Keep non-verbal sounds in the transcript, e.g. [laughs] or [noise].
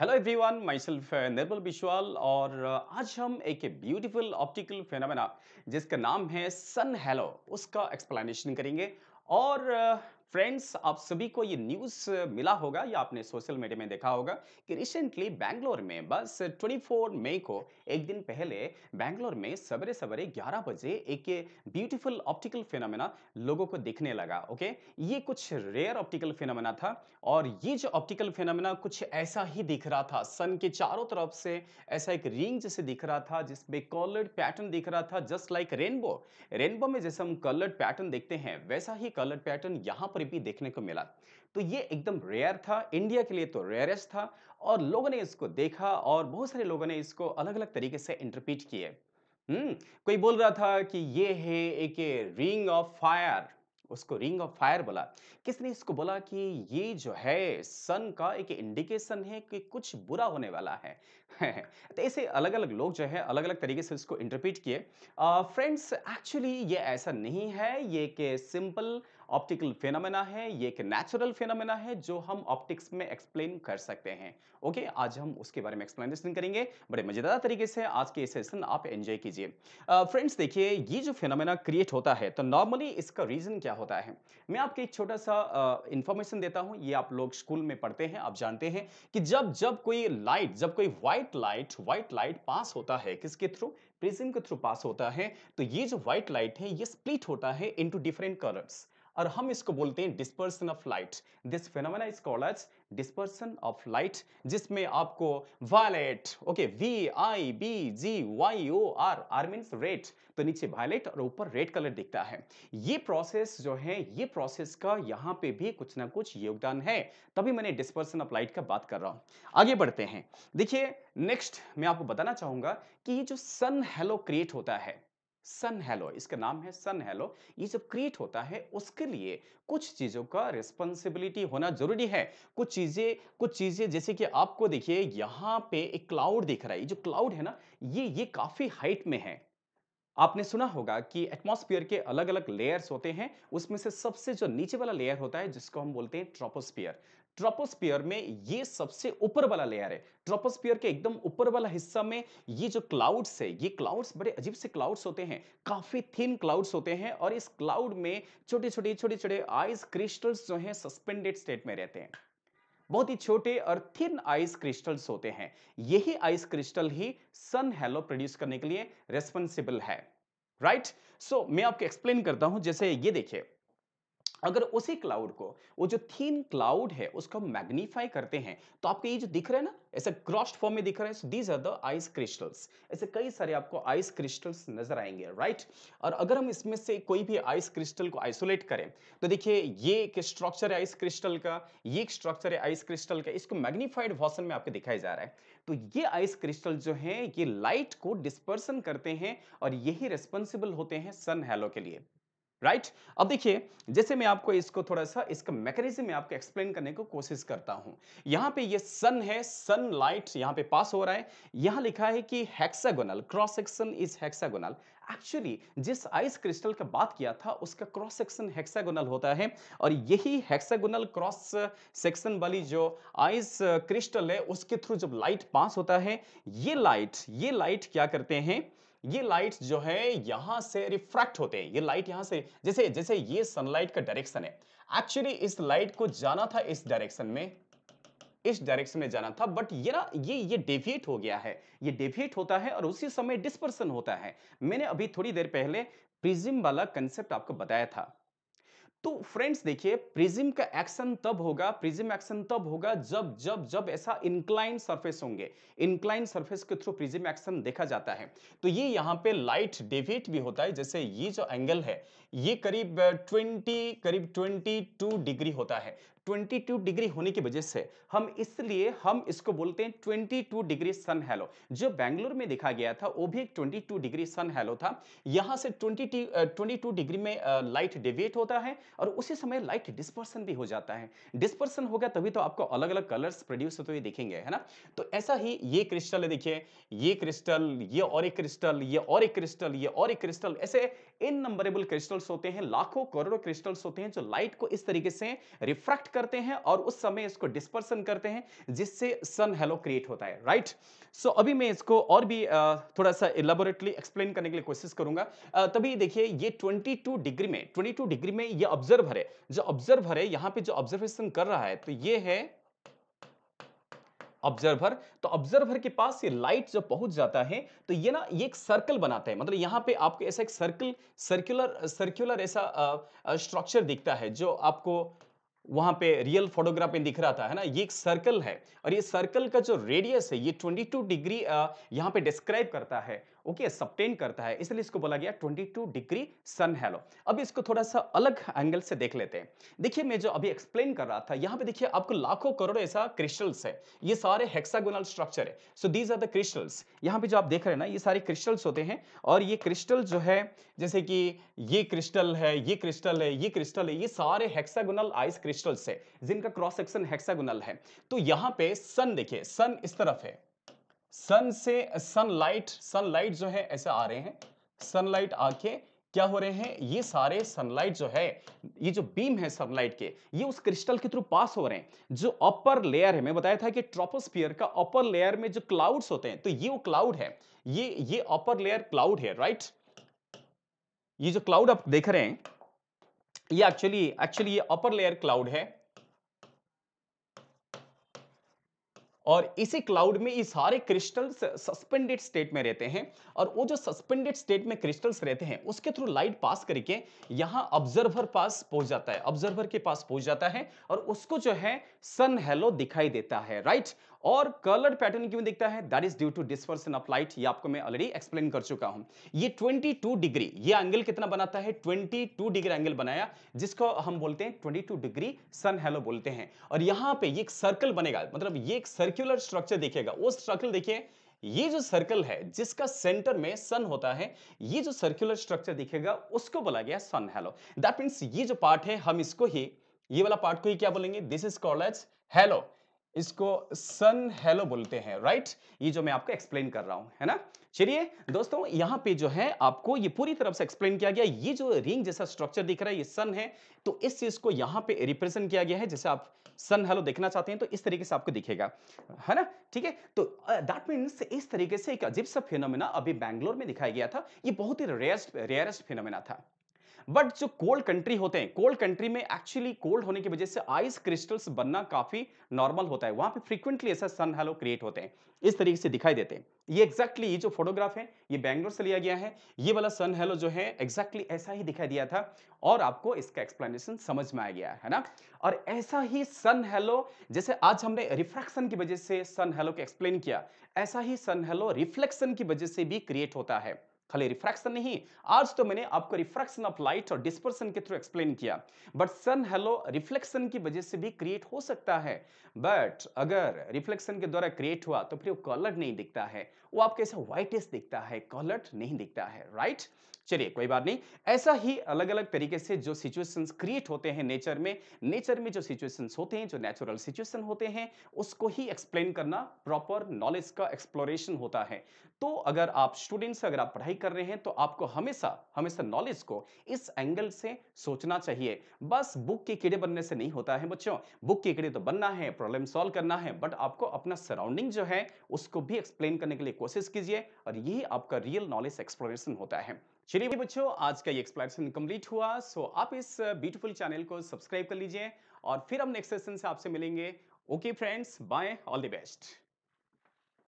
Hello everyone myself Nirmal Biswal और uh, आज हम एक ब्यूटीफुल ऑप्टिकल फेनोमेना जिसका नाम है सन हेलो उसका एक्सप्लेनेशन करेंगे और uh, फ्रेंड्स आप सभी को ये न्यूज़ मिला होगा या आपने सोशल मीडिया में देखा होगा कि रिसेंटली बैंगलोर में बस 24 मई को एक दिन पहले बैंगलोर में सवेरे सवेरे 11 बजे एक ब्यूटीफुल ऑप्टिकल फिनोमेना लोगों को दिखने लगा ओके ये कुछ रेयर ऑप्टिकल फिनोमेना था और ये जो ऑप्टिकल फिनोमेना कुछ ऐसा ही दिख रहा था सन के चारों तरफ से ऐसा एक रिंग जैसे दिख रहा था जिसमें कलर्ड पैटर्न दिख रहा था जस्ट लाइक रेनबो रेनबो में जैसे हम कलर्ड पैटर्न देखते हैं वैसा ही कलर्ड पैटर्न यहाँ पर पर भी देखने को मिला तो ये एकदम रेयर था इंडिया के लिए तो रेयरेस्ट था और लोगों ने इसको देखा और बहुत सारे लोगों ने इसको अलग अलग तरीके से इंटरप्रीट किए हम्म कोई बोल रहा था कि ये है एक रिंग ऑफ फायर उसको रिंग ऑफ फायर बोला किसने इसको बोला कि ये जो है सन का एक इंडिकेशन है कि कुछ बुरा होने वाला है [laughs] तो ऐसे अलग अलग लोग जो है अलग अलग तरीके से इसको इंटरप्रीट किए फ्रेंड्स एक्चुअली ये ऐसा नहीं है ये एक सिंपल ऑप्टिकल फेनोमेना है ये एक नेचुरल फेनोमेना है जो हम ऑप्टिक्स में एक्सप्लेन कर सकते हैं ओके आज हम उसके बारे में एक्सप्लेनेशन करेंगे बड़े मजेदार तरीके से आज के सेशन आप एंजॉय कीजिए फ्रेंड्स देखिए ये जो फेनोमेना क्रिएट होता है तो नॉर्मली इसका रीज़न क्या होता है मैं आपको एक छोटा सा इंफॉर्मेशन देता हूँ ये आप लोग स्कूल में पढ़ते हैं आप जानते हैं कि जब जब कोई लाइट जब कोई white light white light pass होता है किसके थ्रू प्रिज्म के थ्रू पास होता है तो ये जो व्हाइट लाइट है ये स्प्लिट होता है इनटू डिफरेंट कलर्स और हम इसको बोलते हैं dispersion of light this phenomena is called as dispersion of light जिसमें आपको violet okay V I B G Y O R R means red तो नीचे वायलेट और ऊपर रेड कलर दिखता है ये प्रोसेस जो है ये प्रोसेस का यहाँ पे भी कुछ ना कुछ योगदान है तभी मैंने डिस्पर्सन ऑफ लाइट का बात कर रहा हूँ आगे बढ़ते हैं देखिए नेक्स्ट मैं आपको बताना चाहूंगा कि ये जो सन हेलो क्रिएट होता है सन हेलो इसका नाम है सन हेलो ये जब क्रिएट होता है उसके लिए कुछ चीज़ों का रिस्पॉन्सिबिलिटी होना जरूरी है कुछ चीज़ें कुछ चीज़ें जैसे कि आपको देखिए यहाँ पे एक क्लाउड दिख रहा है जो क्लाउड है ना ये ये काफ़ी हाइट में है आपने सुना होगा कि एटमॉस्फेयर के अलग अलग लेयर्स होते हैं उसमें से सबसे जो नीचे वाला लेयर होता है जिसको हम बोलते हैं ट्रोपोस्फियर ट्रोपोस्पियर में ये सबसे ऊपर वाला लेयर है ट्रोपोस्पियर के एकदम ऊपर वाला हिस्सा में ये जो क्लाउड्स है ये क्लाउड्स बड़े अजीब से क्लाउड्स होते हैं काफी थिन क्लाउड्स होते हैं और इस क्लाउड में छोटे छोटे छोटे छोटे आइस क्रिस्टल्स जो हैं सस्पेंडेड स्टेट में रहते हैं बहुत ही छोटे और थिन आइस क्रिस्टल्स होते हैं यही आइस क्रिस्टल ही सन हेलो प्रोड्यूस करने के लिए रेस्पॉन्सिबल है राइट right? सो so, मैं आपको एक्सप्लेन करता हूं जैसे ये देखिए अगर उसी क्लाउड को वो जो थीन क्लाउड है उसको मैग्नीफाई करते हैं तो आपके ये जो दिख रहे हैं ना ऐसे क्रॉस्ड फॉर्म में दिख रहे हैं so these are the ice crystals ऐसे कई सारे आपको आइस क्रिस्टल्स नजर आएंगे राइट और अगर हम इसमें से कोई भी आइस क्रिस्टल को आइसोलेट करें तो देखिए ये एक स्ट्रक्चर है आइस क्रिस्टल का ये एक स्ट्रक्चर है आइस क्रिस्टल का इसको मैग्नीफाइड वॉसन में आपको दिखाया जा रहा है तो ये आइस क्रिस्टल जो है ये लाइट को डिस्पर्सन करते हैं और यही रिस्पॉन्सिबल होते हैं सन हेलो के लिए राइट अब देखिए जैसे मैं आपको इसको थोड़ा सा इसका मैकेनिज्म में आपको एक्सप्लेन करने की कोशिश करता हूं यहां पे ये सन है सन लाइट यहां पे पास हो रहा है यहां लिखा है कि hexagonal cross section is hexagonal actually जिस आइस क्रिस्टल का बात किया था उसका क्रॉस सेक्शन हेक्सागोनल होता है और यही हेक्सागोनल क्रॉस सेक्शन वाली जो आइस क्रिस्टल है उसके थ्रू जब लाइट पास होता है ये लाइट ये लाइट क्या करते हैं ये लाइट जो है यहां से रिफ्रैक्ट होते हैं ये लाइट यहां से जैसे जैसे ये सनलाइट का डायरेक्शन है एक्चुअली इस लाइट को जाना था इस डायरेक्शन में इस डायरेक्शन में जाना था बट ये ना ये ये डेविएट हो गया है ये डेविएट होता है और उसी समय डिस्पर्सन होता है मैंने अभी थोड़ी देर पहले प्रिज्म वाला कंसेप्ट आपको बताया था तो फ्रेंड्स देखिए प्रिज्म का एक्शन तब होगा प्रिज्म एक्शन तब होगा जब जब जब ऐसा इंक्लाइन सरफेस होंगे इंक्लाइन सरफेस के थ्रू प्रिज्म एक्शन देखा जाता है तो ये यहाँ पे लाइट डेविएट भी होता है जैसे ये जो एंगल है ये करीब 20 करीब 22 डिग्री होता है 22 डिग्री होने की वजह से हम इसलिए हम इसको बोलते हैं 22 डिग्री सन हेलो जो बैंगलोर में देखा गया था वो भी एक 22 डिग्री सन हेलो था यहां से 20 22 डिग्री में लाइट डेविएट होता है और उसी समय लाइट डिस्पर्सन भी हो जाता है डिस्पर्सन हो गया तभी तो आपको अलग अलग कलर्स प्रोड्यूस होते तो हुए दिखेंगे है ना तो ऐसा ही ये क्रिस्टल है देखिए ये क्रिस्टल ये और एक क्रिस्टल ये और एक क्रिस्टल ये और एक क्रिस्टल ऐसे इन नंबरेबल क्रिस्टल्स होते हैं लाखों करोड़ों क्रिस्टल्स होते हैं जो लाइट को इस तरीके से रिफ्रैक्ट करते हैं और उस समय इसको डिस्पर्सन करते हैं जिससे सन हेलो क्रिएट होता है राइट सो so, अभी मैं इसको और भी थोड़ा सा इलेबोरेटली एक्सप्लेन करने के लिए कोशिश करूंगा तभी देखिए ये 22 डिग्री में 22 डिग्री में ये ऑब्जर्व है जो ऑब्जर्व है यहां पे जो ऑब्जर्वेशन कर रहा है तो ये है ऑब्जर्वर तो ऑब्जर्वर के पास ये लाइट जब पहुंच जाता है तो ये ना ये एक सर्कल बनाता है मतलब यहाँ पे आपको ऐसा एक सर्कल सर्कुलर सर्कुलर ऐसा स्ट्रक्चर दिखता है जो आपको वहां पे रियल फोटोग्राफ में दिख रहा था है ना ये एक सर्कल है और ये सर्कल का जो रेडियस है ये 22 डिग्री यहाँ पे डिस्क्राइब करता है ओके सप्टेन करता है इसलिए इसको बोला गया 22 डिग्री सन हेलो अब इसको थोड़ा सा अलग एंगल से देख लेते हैं देखिए मैं जो अभी एक्सप्लेन कर रहा था यहाँ पे देखिए आपको लाखों करोड़ ऐसा क्रिस्टल्स है ये सारे हेक्सागोनल स्ट्रक्चर है so these are the crystals यहाँ पे जो आप देख रहे हैं ना ये सारे क्रिस्टल्स होते हैं और ये क्रिस्टल जो है जैसे कि ये क्रिस्टल है ये क्रिस्टल है ये क्रिस्टल है ये सारे हेक्सागोनल आइस क्रिस्टल्स है जिनका क्रॉस सेक्शन हेक्सागोनल है तो यहाँ पे सन देखिए सन इस तरफ है सन से सनलाइट सनलाइट जो है ऐसे आ रहे हैं सनलाइट आके क्या हो रहे हैं ये सारे सनलाइट जो है ये जो बीम है सनलाइट के ये उस क्रिस्टल के थ्रू पास हो रहे हैं जो अपर लेयर है मैं बताया था कि ट्रोपोस्फियर का अपर लेयर में जो क्लाउड्स होते हैं तो ये वो क्लाउड है ये ये अपर लेयर क्लाउड है राइट ये जो क्लाउड आप देख रहे हैं ये एक्चुअली एक्चुअली ये अपर लेयर क्लाउड है और इसी क्लाउड में ये सारे क्रिस्टल्स सस्पेंडेड स्टेट में रहते हैं और वो जो सस्पेंडेड स्टेट में क्रिस्टल्स रहते हैं उसके थ्रू लाइट पास करके यहाँ ऑब्जर्वर पास पहुंच जाता है ऑब्जर्वर के पास पहुंच जाता है और उसको जो है सन हेलो दिखाई देता है राइट और कलर्ड पैटर्न क्यों दिखता है that is due to dispersion of light ये आपको मैं ऑलरेडी एक्सप्लेन कर चुका हूं ये 22 डिग्री ये एंगल कितना बनाता है 22 डिग्री एंगल बनाया जिसको हम बोलते हैं 22 डिग्री सन हेलो बोलते हैं और यहां पे ये एक सर्कल बनेगा मतलब ये एक सर्कुलर स्ट्रक्चर देखिएगा वो सर्कल देखिए ये जो सर्कल है जिसका सेंटर में सन होता है ये जो सर्कुलर स्ट्रक्चर दिखेगा उसको बोला गया सन हेलो दैट मीन्स ये जो पार्ट है हम इसको ही ये वाला पार्ट को ही क्या बोलेंगे this is called as halo इसको सन हेलो बोलते हैं राइट ये जो मैं आपको एक्सप्लेन कर रहा हूं है ना चलिए दोस्तों यहां पे जो है आपको ये पूरी तरफ से एक्सप्लेन किया गया ये जो रिंग जैसा स्ट्रक्चर दिख रहा है ये सन है तो इस चीज को यहां पे रिप्रेजेंट किया गया है जैसे आप सन हेलो देखना चाहते हैं तो इस तरीके से आपको दिखेगा है ना ठीक है तो दैट मीन्स इस तरीके से एक अजीब सा फिनोमिना अभी बैंगलोर में दिखाया गया था ये बहुत ही रेयरेस्ट रेयरेस्ट फिनोमिना था बट जो कोल्ड कंट्री होते हैं कोल्ड कंट्री में एक्चुअली कोल्ड होने की वजह से आइस क्रिस्टल्स बनना काफी नॉर्मल होता है वहां पे फ्रीक्वेंटली ऐसा सन हेलो क्रिएट होते हैं इस तरीके से दिखाई देते हैं ये एक्जैक्टली ये जो फोटोग्राफ है ये बैंगलोर से लिया गया है ये वाला सन हेलो जो है एक्जैक्टली ऐसा ही दिखाई दिया था और आपको इसका एक्सप्लेनेशन समझ में आ गया है ना और ऐसा ही सन हेलो जैसे आज हमने रिफ्रैक्शन की वजह से सन हेलो को एक्सप्लेन किया ऐसा ही सन हेलो रिफ्लेक्शन की वजह से भी क्रिएट होता है खाली रिफ्रैक्शन नहीं आज तो मैंने आपको रिफ्रैक्शन ऑफ लाइट और डिस्पर्सन के थ्रू एक्सप्लेन किया बट सन हेलो रिफ्लेक्शन की वजह से भी क्रिएट हो सकता है बट अगर रिफ्लेक्शन के द्वारा क्रिएट हुआ तो फिर वो कॉलर नहीं दिखता है वो आपके ऐसा व्हाइटेस्ट दिखता है कॉलर नहीं दिखता है राइट चलिए कोई बात नहीं ऐसा ही अलग अलग तरीके से जो सिचुएशंस क्रिएट होते हैं नेचर में नेचर में जो सिचुएशंस होते हैं जो नेचुरल सिचुएशन होते हैं उसको ही एक्सप्लेन करना प्रॉपर नॉलेज का एक्सप्लोरेशन होता है तो अगर आप स्टूडेंट्स अगर आप पढ़ाई कर रहे हैं तो आपको हमेशा हमेशा नॉलेज को इस एंगल से सोचना चाहिए बस बुक के कीड़े बनने से नहीं होता है बच्चों बुक के कीड़े तो बनना है प्रॉब्लम सॉल्व करना है बट आपको अपना सराउंडिंग जो है उसको भी एक्सप्लेन करने के लिए कोशिश कीजिए और यही आपका रियल नॉलेज एक्सप्लोरेशन होता है चलिए बच्चों आज का ये एक्सप्लेनेशन कंप्लीट हुआ सो आप इस ब्यूटीफुल चैनल को सब्सक्राइब कर लीजिए और फिर हम नेक्स्ट सेशन से आपसे मिलेंगे okay friends bye all the best